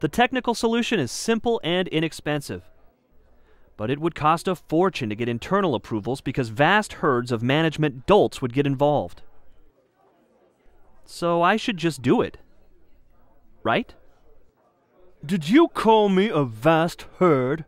The technical solution is simple and inexpensive. But it would cost a fortune to get internal approvals because vast herds of management dolts would get involved. So I should just do it. Right? Did you call me a vast herd?